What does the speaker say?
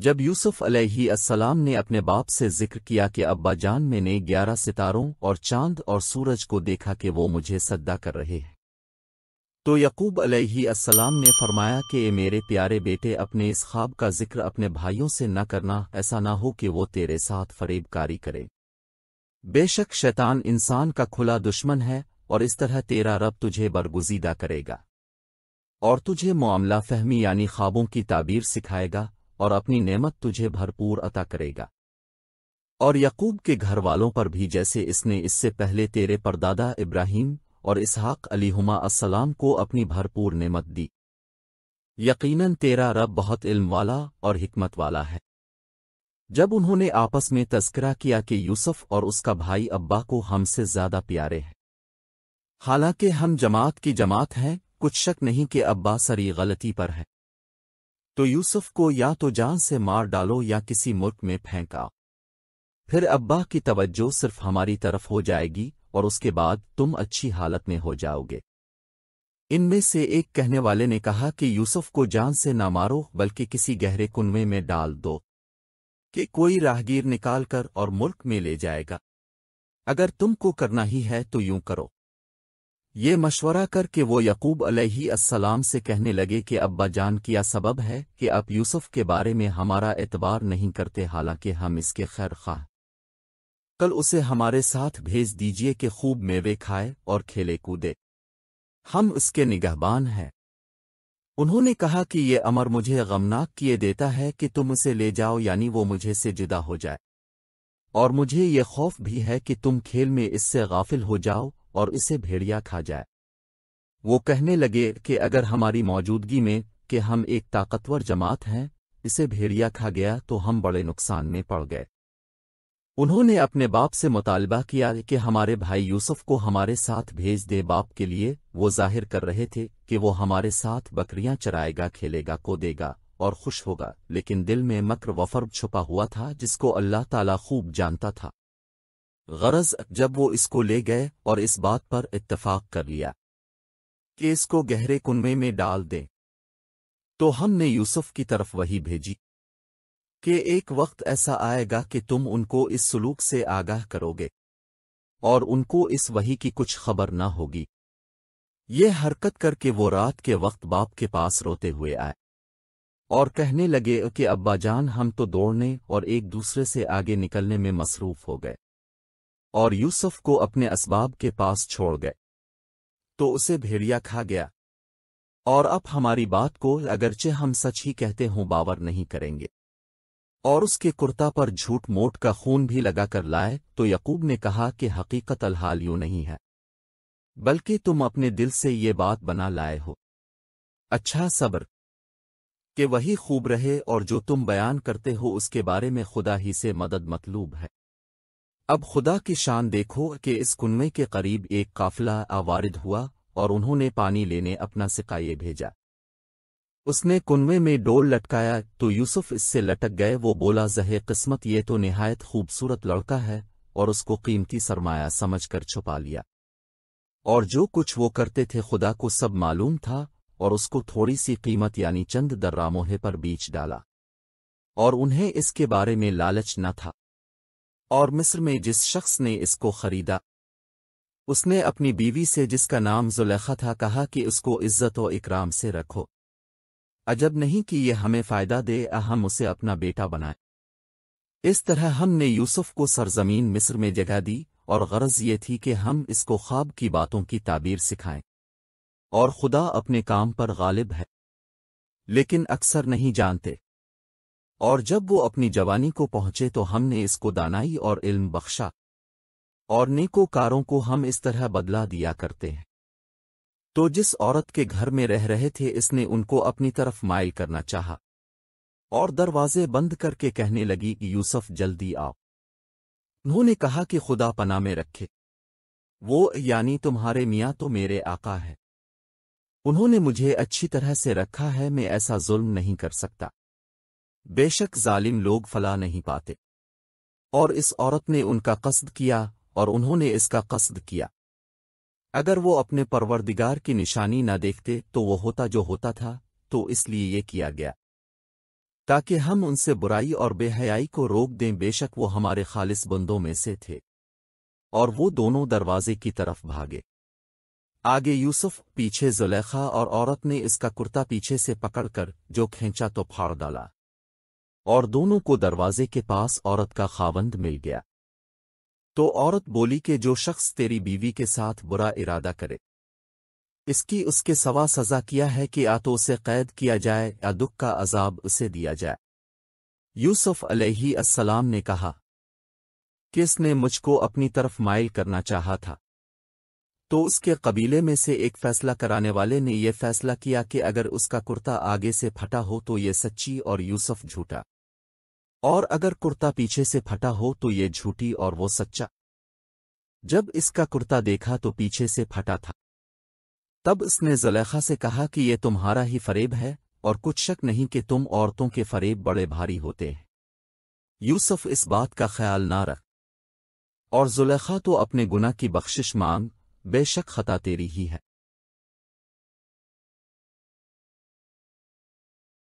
जब यूसुफ अलैहिस्सलाम ने अपने बाप से जिक्र किया कि अब्बा जान मैंने ग्यारह सितारों और चांद और सूरज को देखा कि वो मुझे सद्दा कर रहे हैं तो यकूब अलैहिस्सलाम ने फरमाया कि ये मेरे प्यारे बेटे अपने इस ख्वाब का जिक्र अपने भाइयों से न करना ऐसा न हो कि वो तेरे साथ फरेबकारी करे बेशक शैतान इंसान का खुला दुश्मन है और इस तरह तेरा रब तुझे बरगुजीदा करेगा और तुझे मामला फहमी यानी ख्वाबों की ताबीर सिखाएगा और अपनी नेमत तुझे भरपूर अता करेगा और यकूब के घर वालों पर भी जैसे इसने इससे पहले तेरे परदादा इब्राहिम और इसहाक अलीहुमा अस्सलाम को अपनी भरपूर नेमत दी यकीनन तेरा रब बहुत इल्म वाला और हिकमत वाला है जब उन्होंने आपस में तस्करा किया कि यूसुफ और उसका भाई अब्बा को हमसे ज्यादा प्यारे हैं हालांकि हम जमात की जमात हैं कुछ शक नहीं कि अब्बा सरी गलती पर है तो यूसुफ को या तो जान से मार डालो या किसी मुल्क में फेंका फिर अब्बा की तवज्जो सिर्फ हमारी तरफ हो जाएगी और उसके बाद तुम अच्छी हालत में हो जाओगे इनमें से एक कहने वाले ने कहा कि यूसुफ को जान से ना मारो बल्कि किसी गहरे कुनवे में डाल दो कि कोई राहगीर निकाल कर और मुल्क में ले जाएगा अगर तुमको करना ही है तो यूं करो ये मशवरा कर वो यकूब अलैहिस्सलाम से कहने लगे कि अब्बा जान किया सबब है कि आप यूसुफ के बारे में हमारा एतबार नहीं करते हालांकि हम इसके खैर खा कल उसे हमारे साथ भेज दीजिए कि खूब मेवे खाए और खेले कूदे हम उसके निगहबान हैं उन्होंने कहा कि ये अमर मुझे गमनाक किए देता है कि तुम उसे ले जाओ यानी वो मुझे से जुदा हो जाए और मुझे ये खौफ भी है कि तुम खेल में इससे गाफिल हो जाओ और इसे भेड़िया खा जाए वो कहने लगे कि अगर हमारी मौजूदगी में कि हम एक ताकतवर जमात हैं इसे भेड़िया खा गया तो हम बड़े नुकसान में पड़ गए उन्होंने अपने बाप से मुतालबा किया कि हमारे भाई यूसुफ को हमारे साथ भेज दे बाप के लिए वो जाहिर कर रहे थे कि वो हमारे साथ बकरियां चराएगा खेलेगा को देगा और खुश होगा लेकिन दिल में मक्र वफर छुपा हुआ था जिसको अल्लाह ताला खूब जानता था गरज जब वो इसको ले गए और इस बात पर इत्तफाक कर लिया कि इसको गहरे कुनबे में डाल दें तो हमने यूसुफ की तरफ वही भेजी कि एक वक्त ऐसा आएगा कि तुम उनको इस सुलूक से आगाह करोगे और उनको इस वही की कुछ खबर न होगी ये हरकत करके वो रात के वक्त बाप के पास रोते हुए आए और कहने लगे कि अब्बाजान हम तो दौड़ने और एक दूसरे से आगे निकलने में मसरूफ हो गए और यूसुफ को अपने असबाब के पास छोड़ गए तो उसे भेड़िया खा गया और अब हमारी बात को अगरचे हम सच ही कहते हों बावर नहीं करेंगे और उसके कुर्ता पर झूठ मोट का खून भी लगाकर लाए तो यकूब ने कहा कि हकीकत अलहाल यू नहीं है बल्कि तुम अपने दिल से ये बात बना लाए हो अच्छा सब्र कि वही खूब रहे और जो तुम बयान करते हो उसके बारे में खुदा ही से मदद मतलूब है अब खुदा की शान देखो कि इस कुनवे के करीब एक काफिला आवारिद हुआ और उन्होंने पानी लेने अपना सिकाये भेजा उसने कुनवे में डोल लटकाया तो यूसुफ इससे लटक गए वो बोला जहे किस्मत ये तो नहायत खूबसूरत लड़का है और उसको कीमती सरमाया समझकर छुपा लिया और जो कुछ वो करते थे खुदा को सब मालूम था और उसको थोड़ी सी कीमत यानी चंद दर्रामोहे पर बीच डाला और उन्हें इसके बारे में लालच न था और मिस्र में जिस शख्स ने इसको खरीदा उसने अपनी बीवी से जिसका नाम जुलेखा था कहा कि उसको इज्जत और इकराम से रखो अजब नहीं कि यह हमें फ़ायदा दे अहम उसे अपना बेटा बनाए इस तरह हमने यूसुफ को सरजमीन मिस्र में जगह दी और गरज ये थी कि हम इसको ख्वाब की बातों की ताबीर सिखाएं और खुदा अपने काम पर गालिब है लेकिन अक्सर नहीं जानते और जब वो अपनी जवानी को पहुंचे तो हमने इसको दानाई और इल्म बख्शा और नेकोकारों को हम इस तरह बदला दिया करते हैं तो जिस औरत के घर में रह रहे थे इसने उनको अपनी तरफ माइल करना चाहा और दरवाजे बंद करके कहने लगी कि यूसुफ जल्दी आओ उन्होंने कहा कि खुदा पना में रखे वो यानी तुम्हारे मियाँ तो मेरे आका है उन्होंने मुझे अच्छी तरह से रखा है मैं ऐसा जुल्म नहीं कर सकता बेशक जालिम लोग फला नहीं पाते और इस औरत ने उनका कस्द किया और उन्होंने इसका कस्द किया अगर वो अपने परवरदिगार की निशानी न देखते तो वो होता जो होता था तो इसलिए ये किया गया ताकि हम उनसे बुराई और बेहयाई को रोक दें बेशक वो हमारे खालिस बंदों में से थे और वो दोनों दरवाजे की तरफ भागे आगे यूसुफ पीछे जुलेखा और औरत ने इसका कुर्ता पीछे से पकड़कर जो खींचा तो फाड़ डाला और दोनों को दरवाजे के पास औरत का खावंद मिल गया तो औरत बोली कि जो शख्स तेरी बीवी के साथ बुरा इरादा करे इसकी उसके सवा सजा किया है कि या तो उसे कैद किया जाए या दुख का अजाब उसे दिया जाए यूसुफ अलैहि अस्सलाम ने कहा कि इसने मुझको अपनी तरफ माइल करना चाहा था तो उसके कबीले में से एक फैसला कराने वाले ने यह फैसला किया कि अगर उसका कुर्ता आगे से फटा हो तो ये सच्ची और यूसुफ झूठा और अगर कुर्ता पीछे से फटा हो तो ये झूठी और वो सच्चा जब इसका कुर्ता देखा तो पीछे से फटा था तब इसने जलेखा से कहा कि ये तुम्हारा ही फरेब है और कुछ शक नहीं कि तुम औरतों के फरेब बड़े भारी होते हैं यूसुफ इस बात का ख्याल ना रख और जुलेखा तो अपने गुना की बख्शिश मांग बेशक खता तेरी ही है